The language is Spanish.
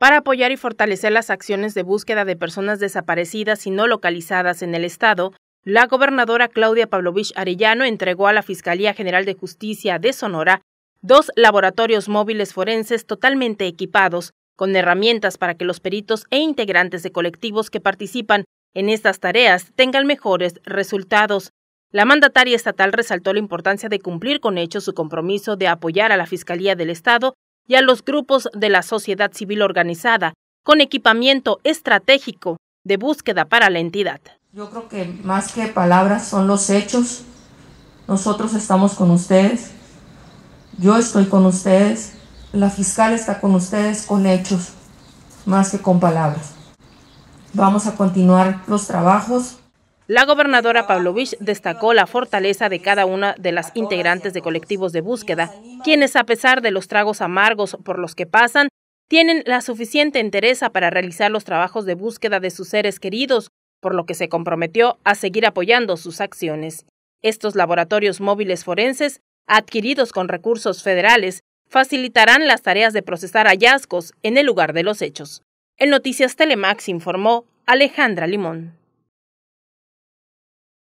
para apoyar y fortalecer las acciones de búsqueda de personas desaparecidas y no localizadas en el Estado, la gobernadora Claudia Pavlovich Arellano entregó a la Fiscalía General de Justicia de Sonora dos laboratorios móviles forenses totalmente equipados, con herramientas para que los peritos e integrantes de colectivos que participan en estas tareas tengan mejores resultados. La mandataria estatal resaltó la importancia de cumplir con hecho su compromiso de apoyar a la Fiscalía del Estado y a los grupos de la sociedad civil organizada con equipamiento estratégico de búsqueda para la entidad. Yo creo que más que palabras son los hechos. Nosotros estamos con ustedes, yo estoy con ustedes, la fiscal está con ustedes con hechos, más que con palabras. Vamos a continuar los trabajos. La gobernadora Pavlovich ah, pues, destacó la pues, fortaleza de cada una de las integrantes de colectivos de búsqueda, quienes a pesar de los tragos amargos por los que pasan, tienen la suficiente entereza para realizar los trabajos de búsqueda de sus seres queridos, por lo que se comprometió a seguir apoyando sus acciones. Estos laboratorios móviles forenses, adquiridos con recursos federales, facilitarán las tareas de procesar hallazgos en el lugar de los hechos. En Noticias Telemax informó Alejandra Limón.